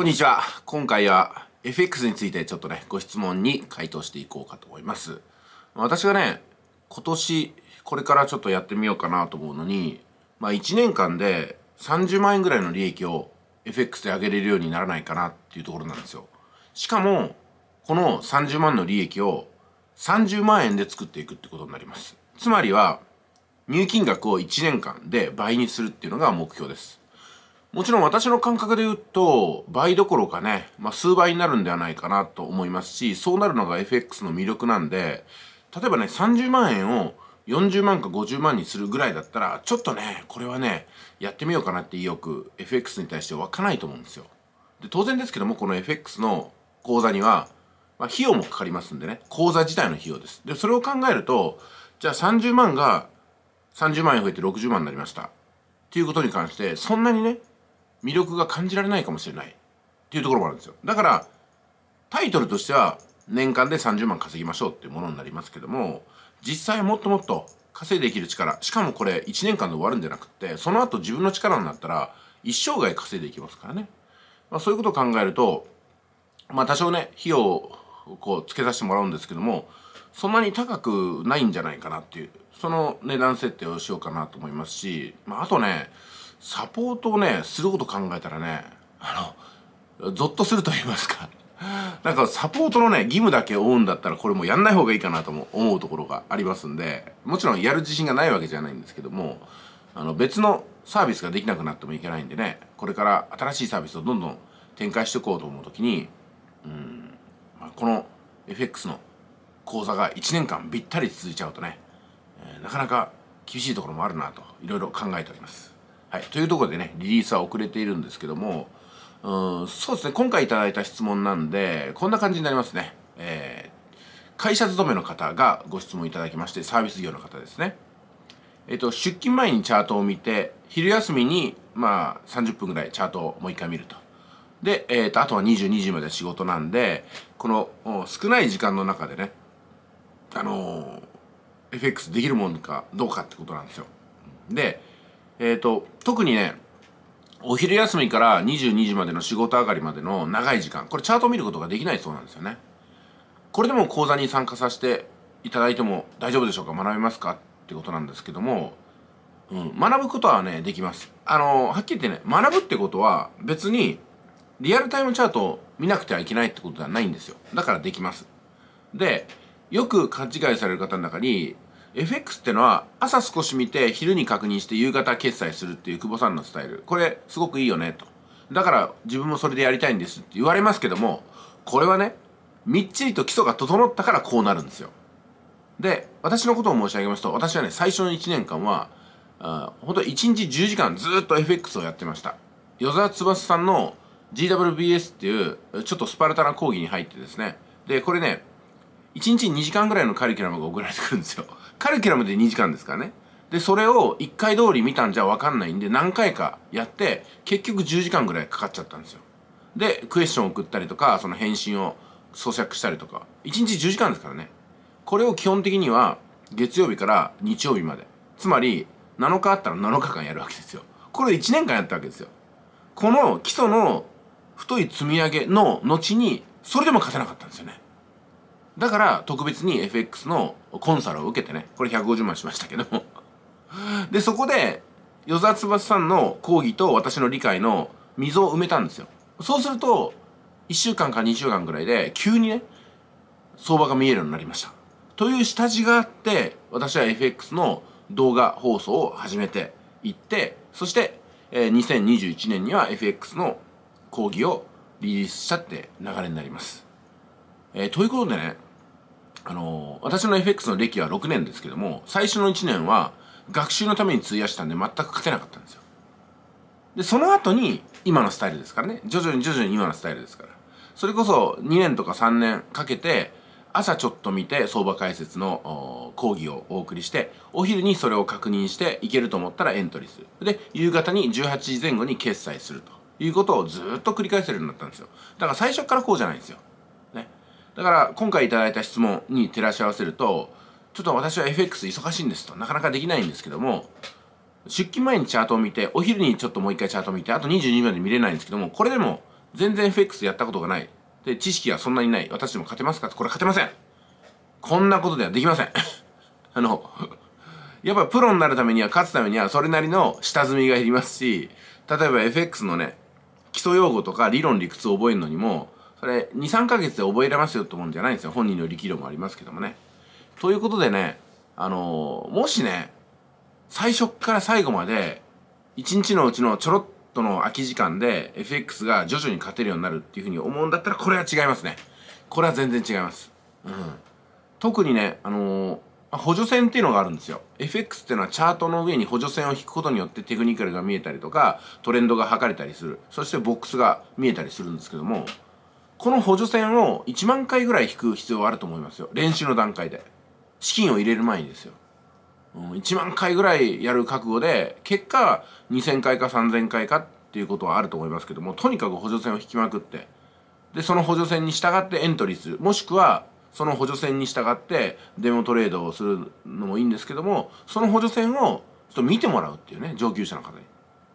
こんにちは。今回は FX についてちょっとね、ご質問に回答していこうかと思います。私がね、今年、これからちょっとやってみようかなと思うのに、まあ1年間で30万円ぐらいの利益を FX で上げれるようにならないかなっていうところなんですよ。しかも、この30万の利益を30万円で作っていくってことになります。つまりは、入金額を1年間で倍にするっていうのが目標です。もちろん私の感覚で言うと、倍どころかね、まあ、数倍になるんではないかなと思いますし、そうなるのが FX の魅力なんで、例えばね、30万円を40万か50万にするぐらいだったら、ちょっとね、これはね、やってみようかなって意欲、FX に対して湧かないと思うんですよ。で、当然ですけども、この FX の口座には、まあ、費用もかかりますんでね、口座自体の費用です。で、それを考えると、じゃあ30万が30万円増えて60万になりました。っていうことに関して、そんなにね、魅力が感じられないかもしれないっていうところもあるんですよだからタイトルとしては年間で30万稼ぎましょうっていうものになりますけども実際もっともっと稼いでいける力しかもこれ1年間で終わるんじゃなくってその後自分の力になったら一生涯稼いでいきますからね、まあ、そういうことを考えるとまあ多少ね費用をこう付けさせてもらうんですけどもそんなに高くないんじゃないかなっていうその値段設定をしようかなと思いますし、まあ、あとねサポートをねすること考えたらねあのゾッとすると言いますか なんかサポートのね義務だけ負うんだったらこれもやんない方がいいかなとも思うところがありますんでもちろんやる自信がないわけじゃないんですけどもあの別のサービスができなくなってもいけないんでねこれから新しいサービスをどんどん展開していこうと思う時にうん、まあ、この FX の講座が1年間ぴったり続いちゃうとね、えー、なかなか厳しいところもあるなといろいろ考えております。はい、というところでねリリースは遅れているんですけどもうんそうですね今回いただいた質問なんでこんな感じになりますね、えー、会社勤めの方がご質問いただきましてサービス業の方ですねえっ、ー、と出勤前にチャートを見て昼休みにまあ30分ぐらいチャートをもう一回見るとで、えーと、とあとは22時まで仕事なんでこの少ない時間の中でねあのー、FX できるもんかどうかってことなんですよでえっ、ー、と、特にね、お昼休みから22時までの仕事上がりまでの長い時間、これチャートを見ることができないそうなんですよね。これでも講座に参加させていただいても大丈夫でしょうか学べますかってことなんですけども、うん、学ぶことはね、できます。あの、はっきり言ってね、学ぶってことは別にリアルタイムチャートを見なくてはいけないってことではないんですよ。だからできます。で、よく勘違いされる方の中に、FX ってのは朝少し見て昼に確認して夕方決済するっていう久保さんのスタイルこれすごくいいよねとだから自分もそれでやりたいんですって言われますけどもこれはねみっちりと基礎が整ったからこうなるんですよで私のことを申し上げますと私はね最初の1年間はあ本当1日10時間ずっと FX をやってました与沢翼さんの GWBS っていうちょっとスパルタな講義に入ってですねでこれね1日2時間ぐらいのカリキュラムが送られてくるんですよカリキュラムで2時間ですからね。で、それを1回通り見たんじゃわかんないんで、何回かやって、結局10時間ぐらいかかっちゃったんですよ。で、クエスチョン送ったりとか、その返信を咀嚼したりとか。1日10時間ですからね。これを基本的には、月曜日から日曜日まで。つまり、7日あったら7日間やるわけですよ。これ1年間やったわけですよ。この基礎の太い積み上げの後に、それでも勝てなかったんですよね。だから特別に FX のコンサルを受けてね、これ150万しましたけどもで、そこで、与沢翼さんの講義と私の理解の溝を埋めたんですよ。そうすると、1週間か2週間ぐらいで、急にね、相場が見えるようになりました。という下地があって、私は FX の動画放送を始めていって、そして、えー、2021年には FX の講義をリリースしたって流れになります。えー、ということでね、あの私の FX の歴は6年ですけども最初の1年は学習のために費やしたんで全く勝てなかったんですよでその後に今のスタイルですからね徐々に徐々に今のスタイルですからそれこそ2年とか3年かけて朝ちょっと見て相場解説の講義をお送りしてお昼にそれを確認していけると思ったらエントリーするで夕方に18時前後に決済するということをずっと繰り返せるようになったんですよだから最初からこうじゃないんですよだから今回いただいた質問に照らし合わせるとちょっと私は FX 忙しいんですとなかなかできないんですけども出勤前にチャートを見てお昼にちょっともう一回チャートを見てあと22秒で見れないんですけどもこれでも全然 FX やったことがないで知識はそんなにない私も勝てますかってこれ勝てませんこんなことではできません あのやっぱプロになるためには勝つためにはそれなりの下積みがいりますし例えば FX のね基礎用語とか理論理屈を覚えるのにもそれ23ヶ月で覚えれますよってもんじゃないんですよ本人の力量もありますけどもねということでねあのー、もしね最初から最後まで1日のうちのちょろっとの空き時間で FX が徐々に勝てるようになるっていうふうに思うんだったらこれは違いますねこれは全然違いますうん特にねあのー補助線っていうのがあるんですよ。FX っていうのはチャートの上に補助線を引くことによってテクニカルが見えたりとか、トレンドが測れたりする。そしてボックスが見えたりするんですけども、この補助線を1万回ぐらい引く必要があると思いますよ。練習の段階で。資金を入れる前にですよ。うん、1万回ぐらいやる覚悟で、結果2000回か3000回かっていうことはあると思いますけども、とにかく補助線を引きまくって、で、その補助線に従ってエントリーする。もしくは、その補助線に従ってデモトレードをするのもいいんですけども、その補助線をちょっと見てもらうっていうね、上級者の方に。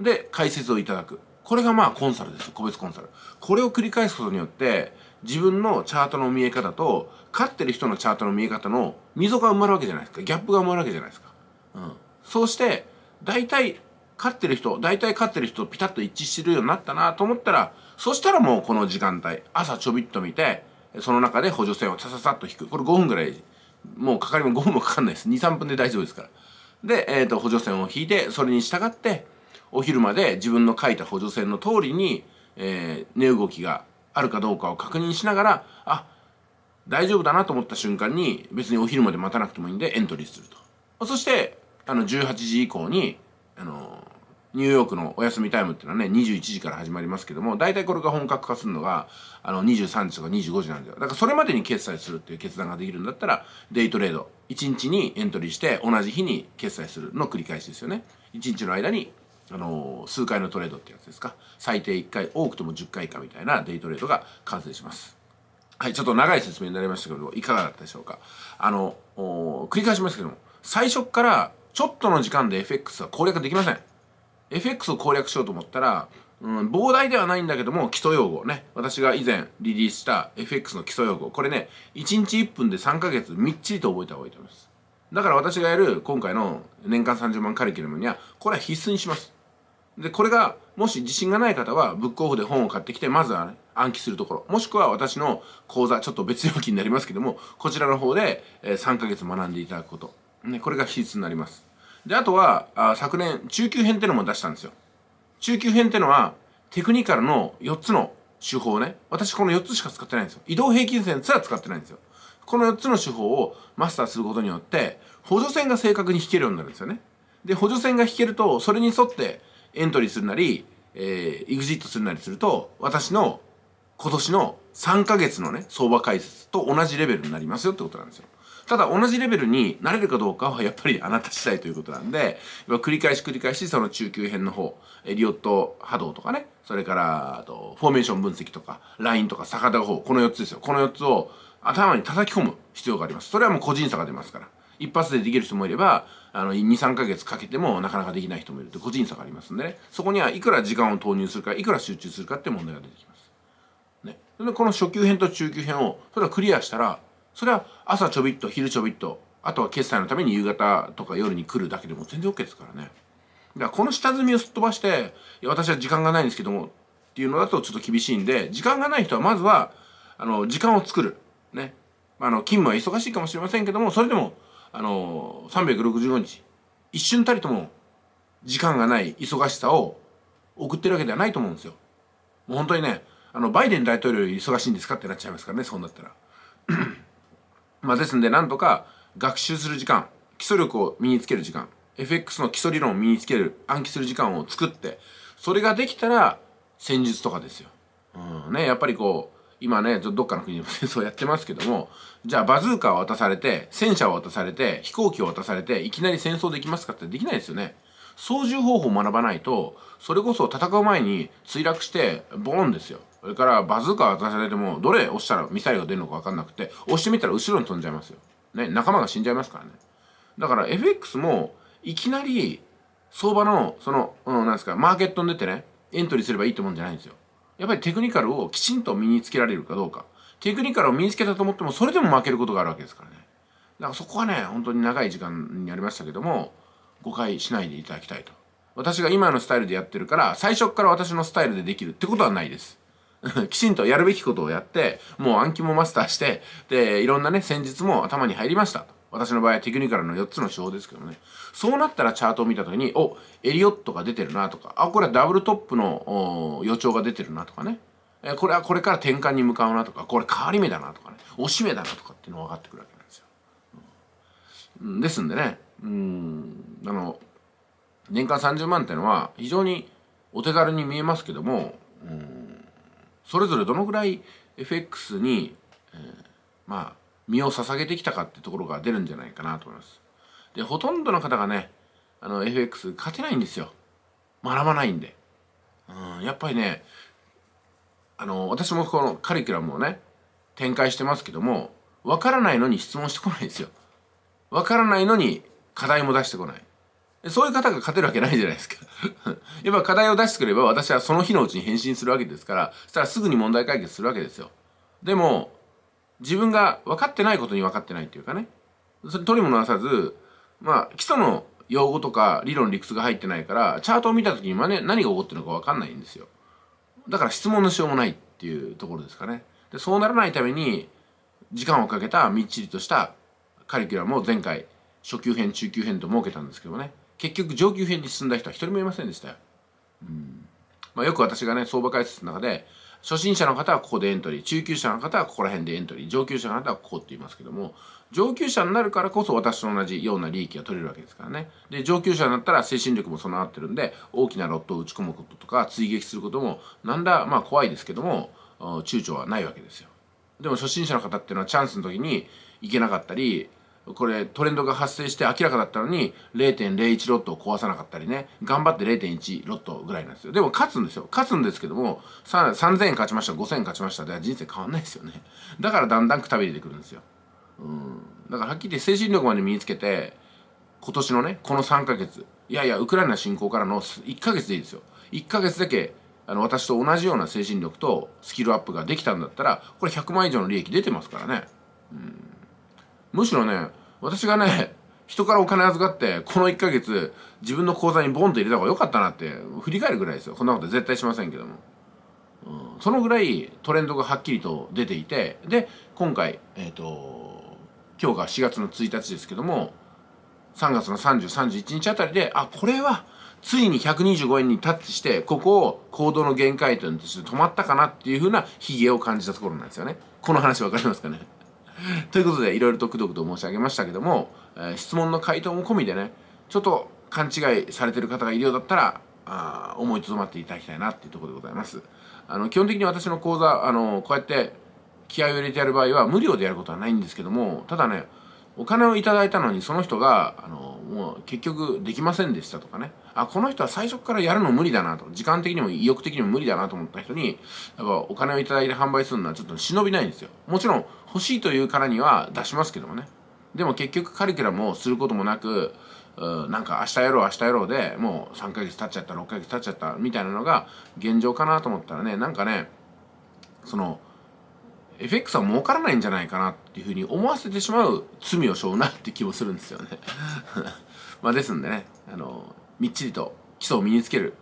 で、解説をいただく。これがまあコンサルです個別コンサル。これを繰り返すことによって、自分のチャートの見え方と、勝ってる人のチャートの見え方の溝が埋まるわけじゃないですか。ギャップが埋まるわけじゃないですか。うん。そうして、大体、勝ってる人、大体勝ってる人とピタッと一致してるようになったなと思ったら、そしたらもうこの時間帯、朝ちょびっと見て、その中で補助線をさささっと引く。これ5分ぐらい、もうかかりも5分もかかんないです。2、3分で大丈夫ですから。で、えっ、ー、と、補助線を引いて、それに従って、お昼まで自分の書いた補助線の通りに、えー、値動きがあるかどうかを確認しながら、あ、大丈夫だなと思った瞬間に、別にお昼まで待たなくてもいいんでエントリーすると。そして、あの、18時以降に、あの、ニューヨークのお休みタイムっていうのはね、21時から始まりますけども、大体これが本格化するのが、あの、23時とか25時なんだよ。だからそれまでに決済するっていう決断ができるんだったら、デイトレード。1日にエントリーして、同じ日に決済するの繰り返しですよね。1日の間にあの数回のトレードってやつですか最低1回多くても10回以下みたいなデイトレードが完成しますはいちょっと長い説明になりましたけどいかがだったでしょうかあの繰り返しますけども最初からちょっとの時間で FX は攻略できません FX を攻略しようと思ったら、うん、膨大ではないんだけども基礎用語ね私が以前リリースした FX の基礎用語これね1日1分で3ヶ月みっちりと覚えた方がいいと思いますだから私がやる今回の年間30万カリキュラムにはこれは必須にしますで、これが、もし自信がない方は、ブックオフで本を買ってきて、まずは、ね、暗記するところ。もしくは私の講座、ちょっと別料金になりますけども、こちらの方で、え3ヶ月学んでいただくこと。ね、これが必須になります。で、あとは、あ昨年、中級編ってのも出したんですよ。中級編ってのは、テクニカルの4つの手法ね。私この4つしか使ってないんですよ。移動平均線すら使ってないんですよ。この4つの手法をマスターすることによって、補助線が正確に引けるようになるんですよね。で、補助線が引けると、それに沿って、エントリーするなり、えー、エグジットするなりすると、私の今年の3ヶ月のね、相場解説と同じレベルになりますよってことなんですよ。ただ同じレベルになれるかどうかはやっぱりあなた次第ということなんで、繰り返し繰り返しその中級編の方、エリオット波動とかね、それから、あと、フォーメーション分析とか、ラインとか、逆田方この4つですよ。この4つを頭に叩き込む必要があります。それはもう個人差が出ますから。一発でできる人もいれば、あの23ヶ月かけてもなかなかできない人もいるって個人差がありますんでねそこにはいくら時間を投入するかいくら集中するかって問題が出てきます。ね、でこの初級編と中級編をそれはクリアしたらそれは朝ちょびっと昼ちょびっとあとは決済のために夕方とか夜に来るだけでも全然 OK ですからね。だからこの下積みをすっ飛ばしていや私は時間がないんですけどもっていうのだとちょっと厳しいんで時間がない人はまずはあの時間を作る。ね。あの勤務は忙しいかもしれませんけどもそれでもあの365日一瞬たりとも時間がない忙しさを送ってるわけではないと思うんですよ。もう本当にねあのバイデン大統領より忙しいんですかってなっちゃいますからねそうなったら。まあですんでなんとか学習する時間基礎力を身につける時間 FX の基礎理論を身につける暗記する時間を作ってそれができたら戦術とかですよ。うんね、やっぱりこう今ねどっかの国でも戦争 やってますけどもじゃあバズーカを渡されて戦車を渡されて飛行機を渡されていきなり戦争できますかってできないですよね。操縦方法を学ばないとそれこそ戦う前に墜落してボーンですよそれからバズーカ渡されてもどれ押したらミサイルが出るのか分かんなくて押してみたら後ろに飛んじゃいますよ、ね、仲間が死んじゃいますからねだから FX もいきなり相場のその、うん、なんですかマーケットに出てねエントリーすればいいってもんじゃないんですよやっぱりテクニカルをきちんと身につけられるかどうか。テクニカルを身につけたと思っても、それでも負けることがあるわけですからね。だからそこはね、本当に長い時間にやりましたけども、誤解しないでいただきたいと。私が今のスタイルでやってるから、最初から私のスタイルでできるってことはないです。きちんとやるべきことをやって、もう暗記もマスターして、で、いろんなね、戦術も頭に入りましたと。私の場合はテクニカルの4つの手法ですけどね。そうなったらチャートを見た時に、お、エリオットが出てるなとか、あ、これはダブルトップの予兆が出てるなとかね。えこれはこれから転換に向かうなとか、これ変わり目だなとかね、押し目だなとかっていうのが分かってくるわけなんですよ。うん、ですんでね、うん、あの、年間30万ってのは非常にお手軽に見えますけども、うん、それぞれどのぐらい FX に、えー、まあ、身を捧げてきたかってところが出るんじゃないかなと思います。で、ほとんどの方がね、あの、FX 勝てないんですよ。学ばないんで。うん、やっぱりね、あの、私もこのカリキュラムをね、展開してますけども、わからないのに質問してこないんですよ。わからないのに課題も出してこない。そういう方が勝てるわけないじゃないですか やっぱ課題を出してくれば私はその日のうちに返信するわけですから、そしたらすぐに問題解決するわけですよ。でも、自分が分かってないことに分かってないっていうかねそれ取りもなさずまあ基礎の用語とか理論理屈が入ってないからチャートを見た時に、まね、何が起こってるのか分かんないんですよだから質問のしようもないっていうところですかねでそうならないために時間をかけたみっちりとしたカリキュラムを前回初級編中級編と設けたんですけどね結局上級編に進んだ人は一人もいませんでしたよ、うんまあ、よく私がね相場解説の中で初心者の方はここでエントリー中級者の方はここら辺でエントリー上級者の方はここって言いますけども上級者になるからこそ私と同じような利益が取れるわけですからねで上級者になったら精神力も備わってるんで大きなロットを打ち込むこととか追撃することもなんだまあ怖いですけども躊躇はないわけですよでも初心者の方っていうのはチャンスの時に行けなかったりこれトレンドが発生して明らかだったのに0.01ロットを壊さなかったりね頑張って0.1ロットぐらいなんですよでも勝つんですよ勝つんですけども3000円勝ちました5000円勝ちましたでは人生変わんないですよねだからだんだんくたびれてくるんですようんだからはっきり言って精神力まで身につけて今年のねこの3ヶ月いやいやウクライナ侵攻からの1ヶ月でいいですよ1ヶ月だけあの私と同じような精神力とスキルアップができたんだったらこれ100万以上の利益出てますからねうんむしろね私がね人からお金預かってこの1ヶ月自分の口座にボンと入れた方が良かったなって振り返るぐらいですよこんなこと絶対しませんけども、うん、そのぐらいトレンドがはっきりと出ていてで今回えっ、ー、と今日が4月の1日ですけども3月の3031日あたりであこれはついに125円にタッチしてここを行動の限界点として止まったかなっていうふうなヒゲを感じたところなんですよねこの話分かりますかね ということでいろいろとくどくど申し上げましたけども、えー、質問の回答も込みでねちょっと勘違いされてる方がいるようだったらあ思いとどまっていただきたいなっていうところでございますあの基本的に私の講座あのこうやって気合を入れてやる場合は無料でやることはないんですけどもただねお金をいただいたのにその人があのもう結局できませんでしたとかねあこの人は最初からやるの無理だなと時間的にも意欲的にも無理だなと思った人にやっぱお金をいただいて販売するのはちょっと忍びないんですよもちろん欲しいというからには出しますけどもねでも結局カリキュラムをすることもなくうなんか明日やろう明日やろうでもう3ヶ月経っちゃった6ヶ月経っちゃったみたいなのが現状かなと思ったらねなんかねその FX は儲からないんじゃないかなっていうふうに思わせてしまう罪を背負うなって気もするんですよね まあですんでね、あの、みっちりと基礎を身につける。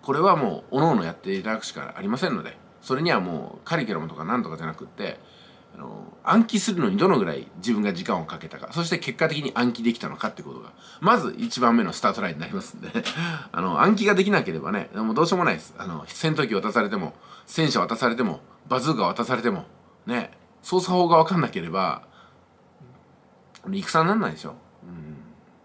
これはもう、おのおのやっていただくしかありませんので、それにはもうカリキュラムとかなんとかじゃなくって、あの、暗記するのにどのぐらい自分が時間をかけたか、そして結果的に暗記できたのかってことが、まず1番目のスタートラインになりますんで、ね、あの、暗記ができなければね、もうどうしようもないです。あの、戦闘機渡されても、戦車渡されても、バズーカ渡されても、ね操作法が分かんなければ戦にならないでしょ、うん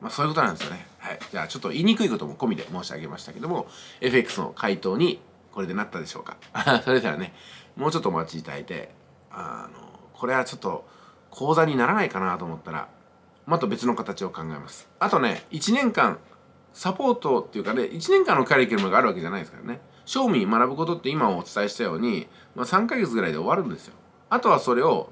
まあ、そういうことなんですよね、はい、じゃあちょっと言いにくいことも込みで申し上げましたけども FX の回答にこれでなったでしょうか それではねもうちょっとお待ちいただいてあのこれはちょっと講座にならないかなと思ったらまた別の形を考えますあとね1年間サポートっていうかね1年間のカリキュラムがあるわけじゃないですからね賞味学ぶことって今お伝えしたように、まあ、3ヶ月ぐらいで終わるんですよあとはそれを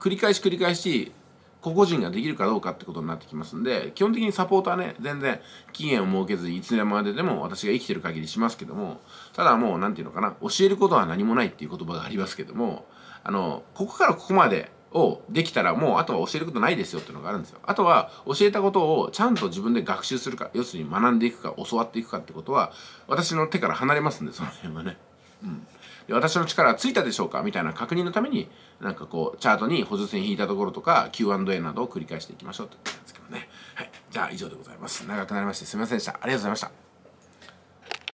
繰り返し繰り返し個々人ができるかどうかってことになってきますんで基本的にサポートはね全然期限を設けずいつまででも私が生きてる限りしますけどもただもう何て言うのかな教えることは何もないっていう言葉がありますけどもあのここからここまでをできたらもうあとは教えることないですよっていうのがあるんですよ。あとは教えたことをちゃんと自分で学習するか要するに学んでいくか教わっていくかってことは私の手から離れますんでその辺はね。うん私の力はついたでしょうかみたいな確認のためになんかこうチャートに補助線引いたところとか Q&A などを繰り返していきましょうってうことなんですけどね、はい、じゃあ以上でございます長くなりましてすみませんでしたありがとうございました